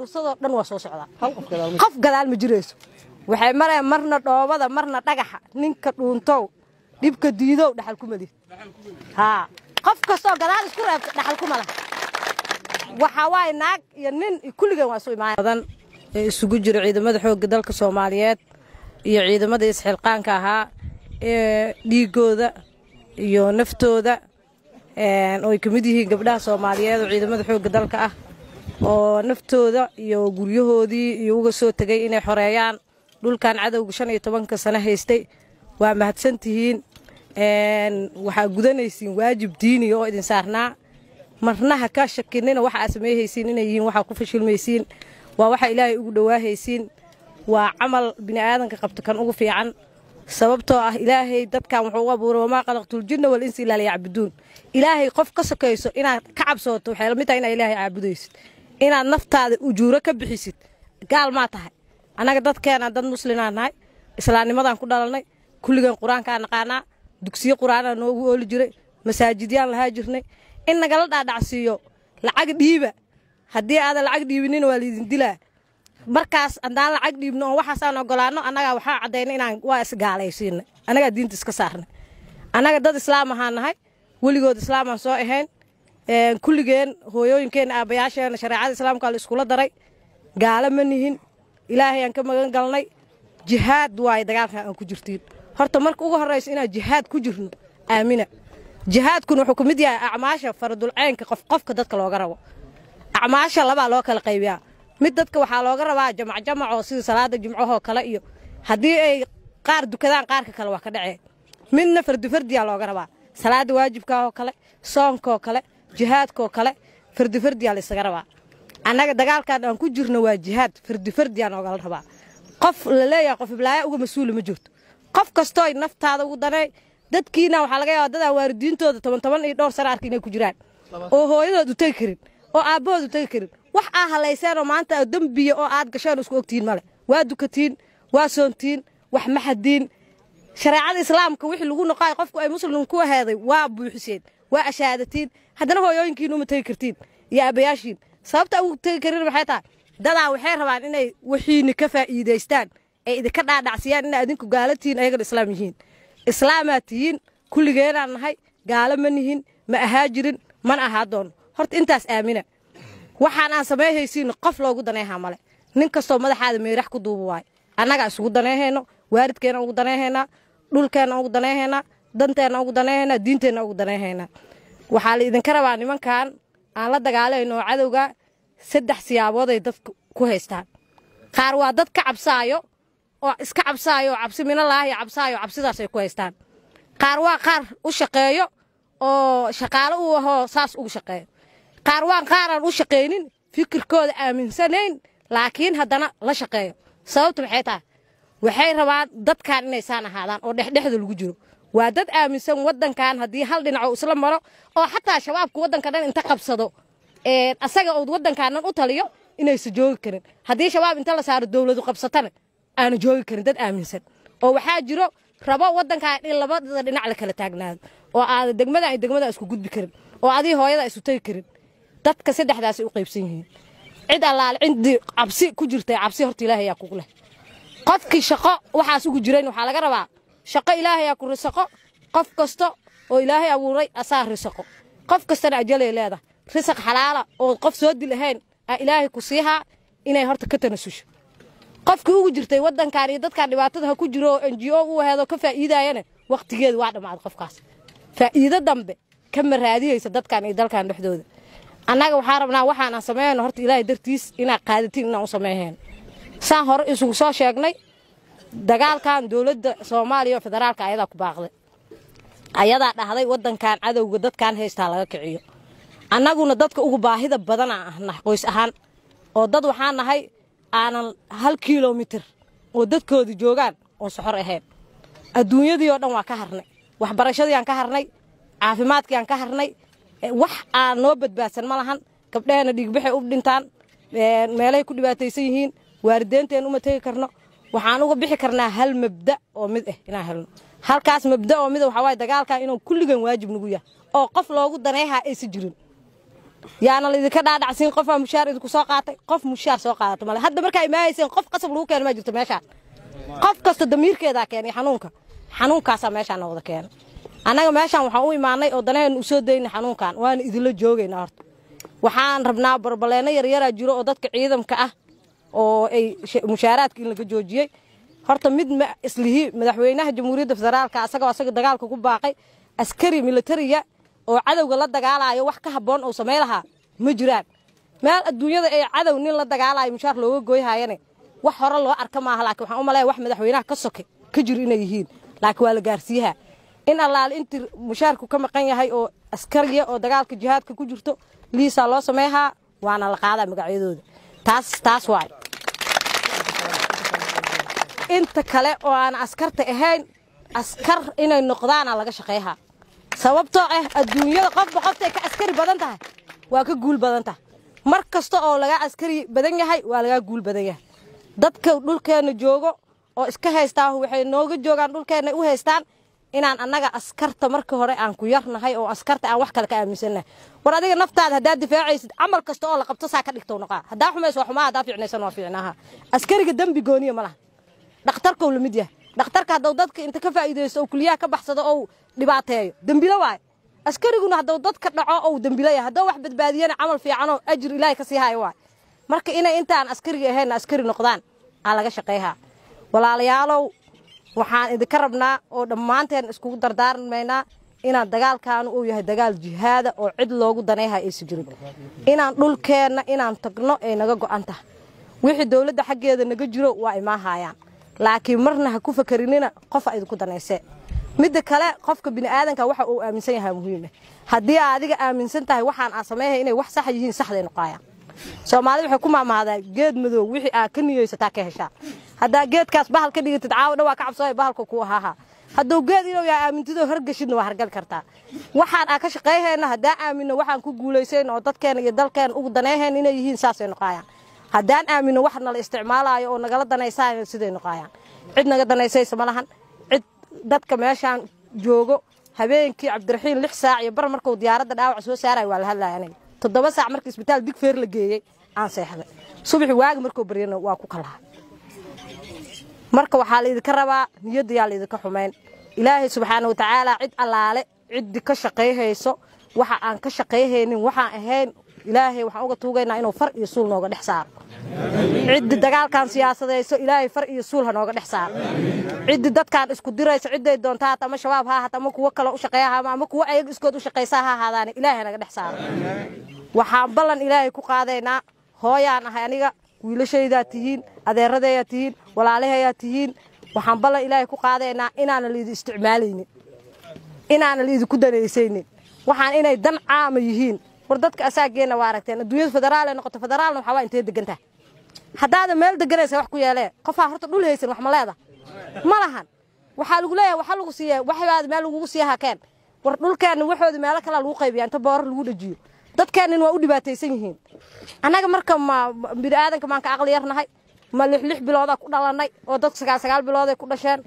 bursadoo dhan waa soo socdaa qof gadaal ma jirayso waxay marayan marna dhoobada marna dhagaxa ninka dhuuntow dhibka diidow dhaxal kumadid haa qof kastoo gadaal isku reebta dhaxal kuma lah waxaa waaye naag iyo nin kulligeen waa isu imaadan ee isugu jira ciidamada xoogga dalka soomaaliyeed iyo ciidamada isxilqaanka ahaa ee dhiigooda iyo naftooda oo ay ka mid yihiin gabdhaha soomaaliyeed oo ciidamada xoogga dalka ah oo naftooda iyo guryahoodii iyo uga soo tegay inay xoreeyaan dhulkan cadowga shan iyo tobanka sano haystay waa mahadsantihiin waxaa gudanaysiin waajib diiniga oo idin saarnaa marnaha ka kaa shakinina waxaa sameeyhaysiin inay yihiin waxaa ku fashilmaysiin waa waxa ilaahay ugu dhowaahaysiin waa camal bini'aadanka qabto kan ugu fiican sababtoo ah ilaahay dadkan wuxuu u abuuray wamaa qalaqtul jinna ilaa layacbuduun ilaahay qof ka sokayso inaad ka cabsooto waxay la inaa ilaahay caabudaysid inaad naftaada ujuuro ka bixisid gaal maa tahay annaga dadkeena dad muslimaan nahay islaamnimadaan ku dhalanay kulligan qur-aankaa naqaanaa dugsiyo qur-aanaa noogu ooli jiray masaajidyaan lahaa jirnay in nagala dhaadhacsiiyo lacag dhiiba haddii aadan lacag dhiibinina waa laydin dilaa markaas haddaan lacag dhiibno oon waxaasaan ogolaano annagaa waxaa caddaynay inaan waa isgaalaysiinay annagaa diinta iska saarnay anaga dad islaam ahaan nahay weligood islaamaan soo ahayn kulligeen hooyooyinkeen aabayaasheena shareecada islaamka la iskula daray gaalo ma nihin ilaahay aan ka magan galnay jihaad waaye dagaalkan aan ku jirtiin horta marka ugu horraysa inaan jihaad ku jirno aamina jihaadkuna wuxuu ka mid yahay acmaasha faradulceynka qof qofka dadka looga rabo acmaasha labaa loo kala qaybiyaa mid dadka waxaa looga rabaa jamac jamacoo sida salaada jimcahoo kale iyo haddii ay qaar dukadaan qaarka kale waa ka dhacee midna fardifardiyaa looga rabaa salaada waajibkaahoo kale soonkaoo kale jihaadkoo kale fardi fardiyaa laysaga rabaa annaga dagaalkan aan ku jirno waa jihaad fardi fardiyaa noogala rabaa qof laleeyaha qof iblaaya uga mas-uula ma jirto qof kastoo naftaada ugu danay dadkiina waxaa laga yaaba dadaan waaridiintooda toban toban iyo dhowr sana arka inay ku jiraan oo hooyadood u tegi karin oo aabbahood u tegi karin wax aa halayseenoo maanta dembiya oo aad gasheen isku ogtihiin male waa dukatiin waa soontiin wax ma xadiin shareecada islaamka wixii lagu noqaay qofku ay muslim ku aheeday waa buuxiseen waa cashaadatiin haddana hooyooyinkiin uma tegi kartiin iyo aabayaashiin sababta ugu tegi karin maxay tahay dadaa waxay rabaan inay wixiini ka faa'iidaystaan ay idinka dhaadhacsiyaan ina adinku gaala tihiin ayagana islaam yihiin islaamaa tihiin kulligeenaan nahay gaalo ma nihin ma ahaa jirin mana ahaa doono horta intaas aamina waxaan aan sameehaysiinno qof loogu daneehaa male nin kastoo madaxaada meerax ku duuba waay annagaa isugu daneehayno waaridkeenaan ugu daneehaynaa dhulkeenaan ugu daneehaynaa danteena ugu danayhaynaa diinteenna ugu danayhaynaa waxaa la idinka rabaa nimankan aan la dagaalayno cadowga saddex siyaabooday dadka ku haystaan qaar waa dad ka cabsaayo oo iska cabsaayo oo cabsi minalaahi cabsaayo cabsidaasay ku haystaan qaar waa qaar u shaqeeyo oo shaqaalo u ahoo saas ugu shaqeeyo qaar waan qaaraan u shaqaynin fikirkooda aaminsanayn laakiin haddana la shaqeeyo sababtu maxay tahay waxay rabaan dadkan inaysaan ahaadaan oo dhexdhexda lagu jiro waa dad aaminsan wadankan haddii hal dhinaco isla maro oo xataa shabaabka wadanka dhan inta qabsado asaga uod wadankaanan u taliyo inaysa joogi karin haddii shabaab inta la saaro dowladu qabsatana aana joogi karin dad aaminsan oo waxaa jiro rabo wadankaa in labadada dhinac la kala taagnaado oo aada degmadan iyo degmadan isku gudbi karin oo adii hooyadaa isu tagi karin dadka saddexdaasay u qaybsan yihiin cid allaale ciddii cabsi ku jirtay cabsi horta ilaahayaa kugu leh qofkii shaqo waxaas ugu jirayn waxaa laga rabaa shaqo ilaahayaa ku risaqo qof kasta oo ilaahay abuuray asaa risaqo qof kastana ajalay leedahay risaq xalaala oo qof soo dil ahayn aa ilaahay ku siihaa inay horta ka tanasusho qofkii ugu jirtay waddankan iyo dadkan dhibaatada ha ku jiro oo enjiyo u heedo ka faa'iidaayana wakhtigeedu waa dhammaad qofkaas faa'iido dambe kama raadiyeysa dadkan iyo dalkan dhexdooda annaga waxaan rabnaa waxaanaan sameeyno horta ilaahay dartiis inaad qaadatiin inaan u sameeyeen saan hore isugu soo sheegnay dagaalkan dowladda soomaaliya oo federaalka ayadaa ku baaqday ayadaa dhahday wadankan cadowga dadkan haystaa laga kiciyo annaguna dadka ugu baahida badanaa ahnah qoys ahaan oo dad waxaan nahay aanan hal kilomitir oo dadkooda joogaan oo soxor ahayn adduunyadii oo dhan waa ka harnay waxbarashadiiaan ka harnay caafimaadkiiaan ka harnay wax aan noo badbaadsan ma lahan gabdhaheenna dhiigbaxay u dhintaan meelahay ku dhibaataysan yihiin waalideenteenna uma tegi karno waxaan uga bixi karnaa hal mabda oo mid ah inaan helno halkaas mabda oo mid eh waxaawaaye dagaalkaa inuu kulligan waajib nagu yahay oo qof loogu daneehaa aysan jirin yaana laydinka dhaadhacsiin qofaa mushaar idinku soo qaatay qof mushaar soo qaadata male hadda markaa imaahayseen qof qasab lagu keena maa jirto meeshaan qof kasta damiirkeedaa keenay xanuunka xanuunkaasaa meeshaan noo keenay annaga meeshaan waxaan u imaanay oo danaynu u daynay xanuunkan waana idinla joogayna horta waxaan rabnaa barbaleenno yaryaraa jiro oo dadka ciidamka ah oo ay mushaaraadka in laga joojiyey horta mid ma islihi madaxweynaha jamhuuriyadda federaalka asagoo asaga dagaalka ku baaqay askari militariya oo cadowga la dagaalayo wax ka habboon oo samayn ma jiraan meel adduunyada ee cadow nin la dagaalayo mushaar looga gooyhayane wax hore loo arka maaha laakiin waxaan u malaya wax madaxweynaha ka soke ka jir inay yihiin laakiin waa la gaarsiiyaha in allaale intii mushaarku ka maqan yahay oo askariya oo dagaalka jihaadka ku jirto liisaa loo sameeyhaa waana la qaadaa magacyadooda taas taas waayo inta kale oo aan askarta ahayn askar inay noqdaana laga shaqeyha sababtoo ah adduunyada qofba qoftay ka askari badan tahay waa ka guul badan tahay mar kasta oo lagaa askari badan yahay waa lagaa guul badan yahay dadka dhulkeenna joogo oo iska haystaa waxay nooga joogaan dhulkeenna u haystaan inaan annaga askarta marka hore aan ku yarnahay oo askarta aan wax kale ka aaminsannahay war adiga naftaada haddaad difaacaysid camal kasta oo la qabto saa ka dhigtow noqaa haddaa xumayso waa xumaa haddaa fiicnaysan waa fiicnaaha askariga dembi gooniya ma laha dhakhtarkou lamid yahay dhakhtarka haddou dadka inta ka faa'iidaysto ou kuliyaha ka baxsado ou dhibaateeyo dembilo waayo askariguna haddou dadka dhaco ou dembilo yahay haddou wax badbaadiyana camal fiicanoo ajir ilaahay ka sii haayo waayo marka inay intaan askariga ahaynna askari noqdaan aa laga shaqeehaa walaalayaalow waxaan idinka rabnaa oo dhammaanteen iskugu dardaarmaynaa inaan dagaalkaanu uu yahay dagaal jihaada oo cid loogu danayha aysa jirin inaan dhulkeenna inaan tagno ay naga go'an tahay wixii dowladda xaggeeda naga jiro waa imaa haayaan laakiin marna ha ku fakarinina qofa idinku danayse midda kale qofka bini'aadanka waxa uu aaminsan yahaa muhiima eh. haddii adiga aaminsan tahay waxaan aa inay wax saxa ah yihiin saxday noqaaya soomaalida waxay ku maamahdaa geed madow wixii aa ka niyeysataa ka heshaa haddaa geedkaas bahal ka dhigatid caawo dhan waa ka cabsooya bahalka ku ahaaha hadduu geed inow yaa aamintidoo hargeshidna waa hargal kartaa waxaan aa ka shaqayheenna haddaa aaminna waxaan ku guulaysayna oo dadkeenna iyo dalkeenna ugu danayheen inay yihiin saasay noqaayaan haddaan aamino wax nala isticmaalayo oo nagala danaysaayna siday noqaayaan cid naga danaysaysa ma lahan cid dadka meeshaan joogo habeenkii cabdiraxiin lix saac iyo bar markuu diyaaradda dhaawac soo saaraayo waa la hadlaaya toddoba saac markii isbitaal digfeer la geeyey aan seexday subaxi waagi markuu baryana waa ku kalaha marka waxaa laydinka rabaa niyaddayaa laydinka xumayn ilaahay subxaana watacaalaa cid allaale ciddii ka shaqayhayso waxa aan ka shaqayhaynin waxaan ahayn ilaahay waxaan uga tuugaynaa inuu far iyo suul nooga dhex saaro ciddi dagaalkan siyaasadayso ilaahay far iyo suul ha nooga dhex saaro ciddi dadkan isku dirayso cidday doontaa hata ama shabaab ha ahaata ama kuwo kale u ama kuwo ayaga iskood u shaqaysaa ha ahaadaane ilaahay naga dhex saaro waxaan ballan ilaahay ku qaadaynaa hooyaan ahay aniga wiilashaydaa tihiin adeeradayaa tihiin walaalahayaa tihiin waxaan ballan ilaahay ku qaadaynaa inaana laidi isticmaalaynin inaana laidinku danaysaynin waxaan inay dan caama yihiin war dadka asaageena waa aragteen adduunyada federaal ay noqoto federaalna waxaa waa intee degantaa haddaada meel deganaysa wax ku yeelee qofaa horta dhul haysan wax ma leeda ma lahan waxaa lagu leeyahay waxaa lagu siiyaa waxbaada meel lagugu sii hakeen war dhulkeenna waxooda meelo kalaa lagu qaybiya inta boorar lagu dhajiyo dadkeennin waa u dhibaataysan yihiin annaga marka ma bini aadanka maan ka aqli yarnahay ma lix lix biloodaa ku dhalannay oo dadku sagaal sagaal bilooday ku dhasheen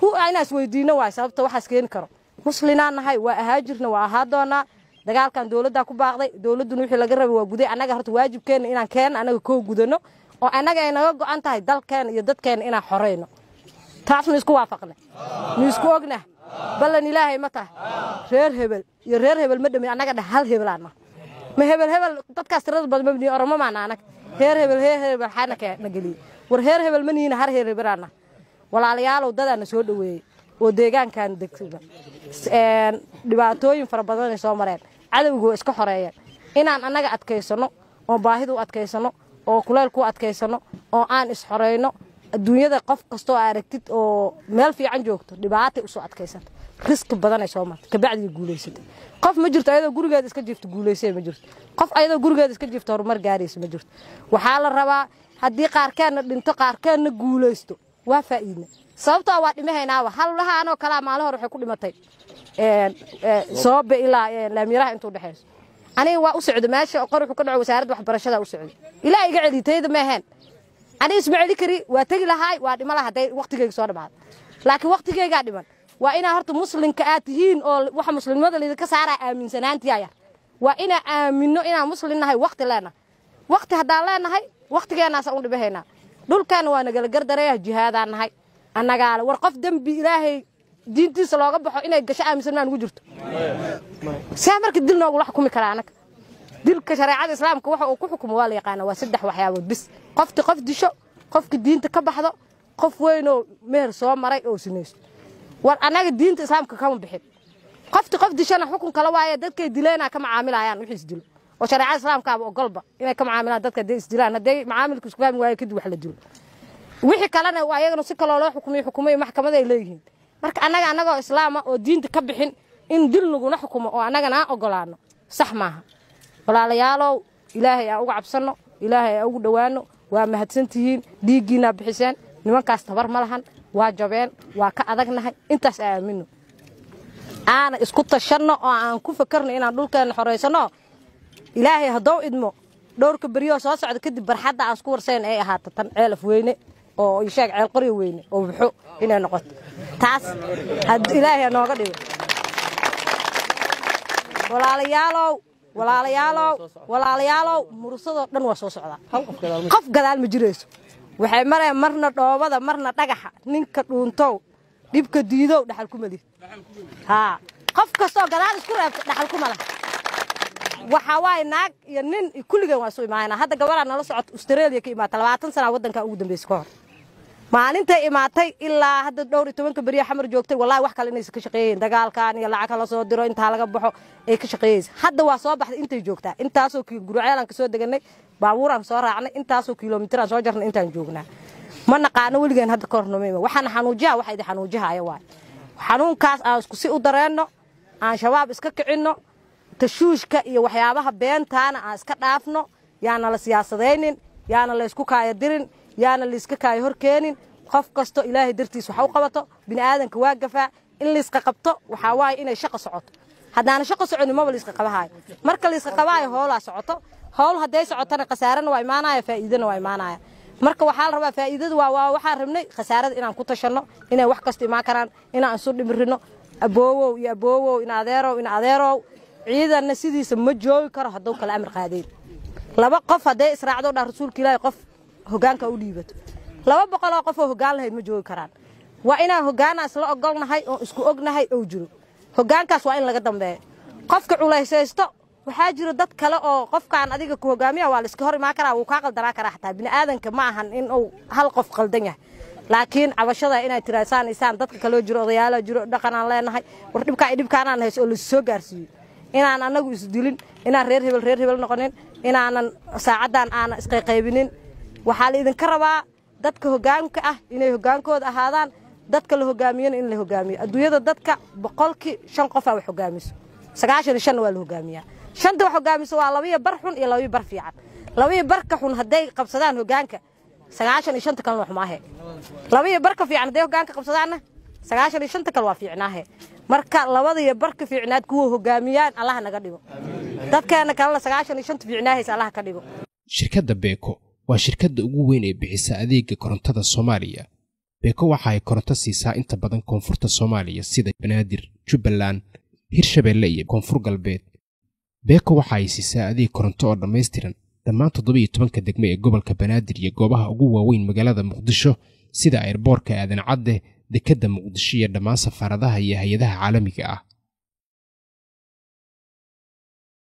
hu inaa isweydiinno waay sababta waxaas keeni karo muslinaa nahay waa ahaajirna waa ahaa doonaa dagaalkan dowladdaa ku baaqday dowladduna wixii laga rabay waa guday annaga horta waajibkeenna inaan keenna annaga koo gudano oo annaga ay naga go'an tahay dalkeenna iyo dadkeenna inaan xorayno taas isku waafaqna nu isku ogna ballan ilaahay ma tahay reer hebel iyo reer hebel ma dhamey annaga dheh hal hebelaan ma hebel hebel dadkaas tirada badan mabniyo oromo maana anag reer hebel reer hebel xana geliyey war reer hebel ma nihina har reer hebelaana walaalayaalow dadaana soo dhoweeyey oo deegaankaanu degsiba dhibaatooyin fara badanay soo mareen cadowgoo iska xoreeya inaan annaga adkaysano oo baahiduu adkaysano oo kuleylkuu adkaysano oo aan isxoreyno adduunyada qof kastoo aragtid oo meel fiican joogto dhibaatay usoo adkaysanta riski badanay soo marta kabacdiga guulaysata qof ma jirto ayadoo gurigeeda iska jiifta guulaysa ma jirto qof ayadoo gurigeeda iska jiifta horumar gaaraysa ma jirto waxaa la rabaa haddii qaarkeenna dhinto qaarkeenna guulaysto waa faa'iidna sababtoa ah waa dhimahaynaawa hallahaanoo kalaa maalin hore waxay ku dhimatay soobe ilaa laamiraha intuu dhexayso aniga waa u socdo meesha qoruxu ka dhaco wasaaradda waxbarashada u socdo ilaa iga celi tayda maaheen aniga isma celi kari waa tegi lahaay waa dhima laha hadday waqtigeyga soo dhamaado laakiin waqtigeygaa dhiman waa inaa horta muslimka aad tihiin oo waxa muslimnimada laydinka saaraa aaminsanaantiyaa waa inaa aaminno inaan muslim nahay waqti leenahay waqti haddaan leenahay waqtigeenaasa un dhibahaynaa dhulkaana waa nagala gardarayah jihaadaan nahay anagaale war qof dembi ilaahay diintiisa looga baxo inay gasho aaminsan maan ugu jirto saa marka dil noogula xukumi karaa anaga dilka shareecada islaamka waxa uu ku xukumo waa la yaqaana waa saddex waxyaabood bis qofti qof disho qofka diinta ka baxdo qof weynoo meher soo maray oo sinayso war annaga diinta islaamka kama bixin qofti qof dishana xukun kala waaye dadkay dileena ka macaamilayaan wixii isdilo oo shareecada islaamkaaba ogolba inay ka macaamilaan dadka hadday isdilaan hadday macaamilku isku fahmi waaye kadib wax la dilo wixii kalena ayagana si kaloo loo xukumiyo xukumayo maxkamada leeyihiin marka anaga annagoo islaama oo diinta ka bixin in dil laguna xukumo oo annagana aan ogolaano sax maaha walaalayaalow ilaahay aan uga cabsanno ilaahay aan ugu dhowaanno waa mahadsantihiin dhiiggiinaa bixiseen nimankaas tabar ma lahan waa jabeen waa ka adagnahay intaas aan aaminno aana isku tashanno oo aan ku fakarno inaan dhulkeenna xoraysanno ilaahay haddou idmo dhowrka beryoo soo socda kadib barxadda aan isku warsayn ay ahaato tan ceel afweyne oo isheeg ceel qoryo weyne oo buxo inay noqoto taas ilaahay nooga dhigo walaalayaalow walaalayaalow walaalayaalow murusadoo dhan waa soo socdaa qof gadaal ma jirayso waxay maree marna dhoobada marna dhagaxa ninka dhuuntow dhibka diidow dhaxal ku malid haa qof kastoo gadaal isku reebta dhaxal ku mala waxaa waaye naag iyo nin kulligeen waa isu imaanaa hadda gabaraa nala socota australia ka imaata labaatan sanaa waddankaa ugu dambaysa ka hor maalintay imaatay ilaa hadda dhowr iyo tobanka beriya xamar joogtay walahi wax kale inaysa ka shaqeeyeen dagaalkan iyo lacag kala soo diro intaa laga baxo ay ka shaqeeyeysa hadda waa soo baxday intay joogtaa intaasoo guraceel aan kasoo deganay baabuur soo raacnay intaasoo kilomitir soo jarnay intaan joognaa ma naqaano weligeen hadda ka waxaana xanuujiha waxa idi xanuujihaya waay xanuunkaas aan isku si u dareenno aan shabaab iska kicinno tashuushka iyo waxyaabaha beentaana aan iska dhaafno yaana la siyaasadaynin yaana laysku kaayadirin yaana layska kaayo hor keenin qof kasto ilaahay dartiis wax u qabato bini'aadanka waa gafaa in layska qabto waxaa waaye inay shaqa socoto haddaana shaqo soconi maba layska qabahaayo marka layska qabaayo hoolaa socoto howl hadday socotana khasaarana waa imaanaya faa'iidana waa imaanaya marka waxaa la rabaa faa'iidada waa waxaan rabnay khasaarada inaan ku tashanno inay wax kasta imaan karaan inaan isu dhimirino aboowow iyo aboowow in adeerow in adeerow ciidanna sidiisa ma joogi karo hadduu kala amar qaadeen laba qof hadday israacdo dhaa rasuulka ilaahay qof hogaanka u dhiibato laba boqoloo qofoo hogaan lahayd ma joogi karaan waa inaan hogaanaas la ogolnahay oon isku ognahay ou jiro hogaankaas waa in laga dambeeyo qofka culaysaysto waxaa jiro dad kale oo qofkaan adiga ku hogaamiya waa laiska hor imaan karaa wuu kaa qaldanaa karaa xataa bini'aadanka ma ahan in uu hal qof qaldan yahay laakiin cabashada inay tirasaanaysaan dadka kaloo jiro odayaalo jiro dhaqanaan leenahay war dhibkaa dhibkaanaan hayso oo lasu gaarsiiyo inaan annagu isdilin inaan reer hebel reer hebel noqonin inaanan saacaddan aanan isqayqaybinin waxaa laydinka rabaa dadka hogaanka ah inay hogaankooda ahaadaan dadka la hogaamiyana in la hogaamiyo adduunyada dadka boqolkii shan qofa wax hogaamiso sagaashan iyo shanna waa la hogaamiyaa shanta wax hogaamiso waa labiyo bar xun iyo labiyo bar fiican labiyo barka xun hadday qabsadaan hogaanka sagaashan iyo shanta kalena waxumaahe labiyo barka fiican hadday hogaanka qabsadaanna sagaashan iyo shanta kale waa fiicnaahe marka labadaiyo barka fiicnaad kuwa hogaamiyaan allah naga dhigo dadkeena kalena sagaashan iyo shanta fiicnaahaysa allah ka dhigo shirkadda beeko waa shirkadda ugu weyn ee bixisa adeega korontada soomaaliya beeko waxa ay koronto siisaa inta badan koonfurta soomaaliya sida banaadir jubbaland hirshabeelle iyo koonfur galbeed beko waxa ay siisaa adeeg koronto oo dhammaystiran dhammaan toddobaiyo tobanka degme ee gobolka banaadir iyo goobaha ugu waaweyn magaalada muqdisho sida eerboorka aadan cadde dekedda muqdisho iyo dhammaan safaaradaha iyo hay-adaha caalamiga ah